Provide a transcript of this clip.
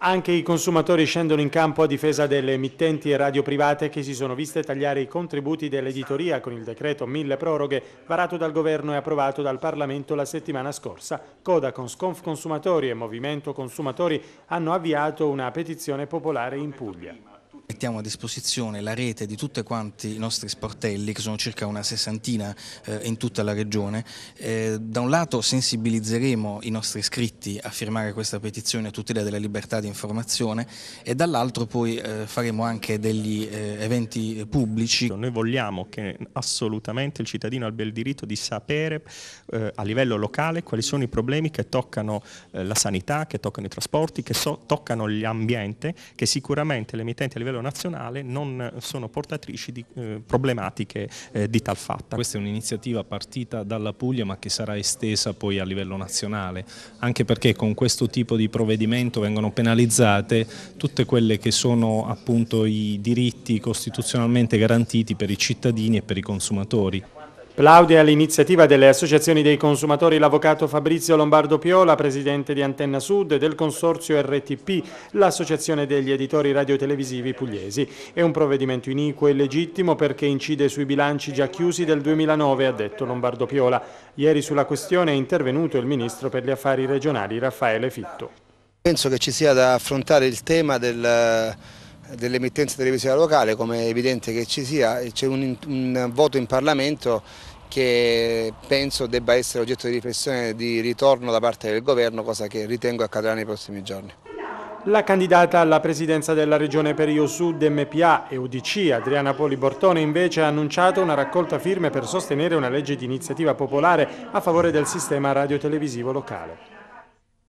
Anche i consumatori scendono in campo a difesa delle emittenti e radio private che si sono viste tagliare i contributi dell'editoria con il decreto mille proroghe varato dal governo e approvato dal Parlamento la settimana scorsa. Coda con Sconf Consumatori e Movimento Consumatori hanno avviato una petizione popolare in Puglia mettiamo a disposizione la rete di tutti quanti i nostri sportelli, che sono circa una sessantina eh, in tutta la regione. Eh, da un lato sensibilizzeremo i nostri iscritti a firmare questa petizione a tutela della libertà di informazione e dall'altro poi eh, faremo anche degli eh, eventi pubblici. Noi vogliamo che assolutamente il cittadino abbia il diritto di sapere eh, a livello locale quali sono i problemi che toccano eh, la sanità, che toccano i trasporti, che so toccano l'ambiente, che sicuramente le emittenti a livello nazionale nazionale non sono portatrici di eh, problematiche eh, di tal fatta. Questa è un'iniziativa partita dalla Puglia ma che sarà estesa poi a livello nazionale, anche perché con questo tipo di provvedimento vengono penalizzate tutte quelle che sono appunto i diritti costituzionalmente garantiti per i cittadini e per i consumatori. Plaudia all'iniziativa delle associazioni dei consumatori l'avvocato Fabrizio Lombardo Piola, presidente di Antenna Sud e del consorzio RTP, l'associazione degli editori radiotelevisivi pugliesi. È un provvedimento iniquo e legittimo perché incide sui bilanci già chiusi del 2009, ha detto Lombardo Piola. Ieri sulla questione è intervenuto il ministro per gli affari regionali Raffaele Fitto. Penso che ci sia da affrontare il tema del dell'emittenza televisiva locale, come è evidente che ci sia, c'è un, un voto in Parlamento che penso debba essere oggetto di riflessione di ritorno da parte del governo, cosa che ritengo accadrà nei prossimi giorni. La candidata alla presidenza della regione per Io Sud, MPA e UDC, Adriana Poli Bortone, invece ha annunciato una raccolta firme per sostenere una legge di iniziativa popolare a favore del sistema radiotelevisivo locale.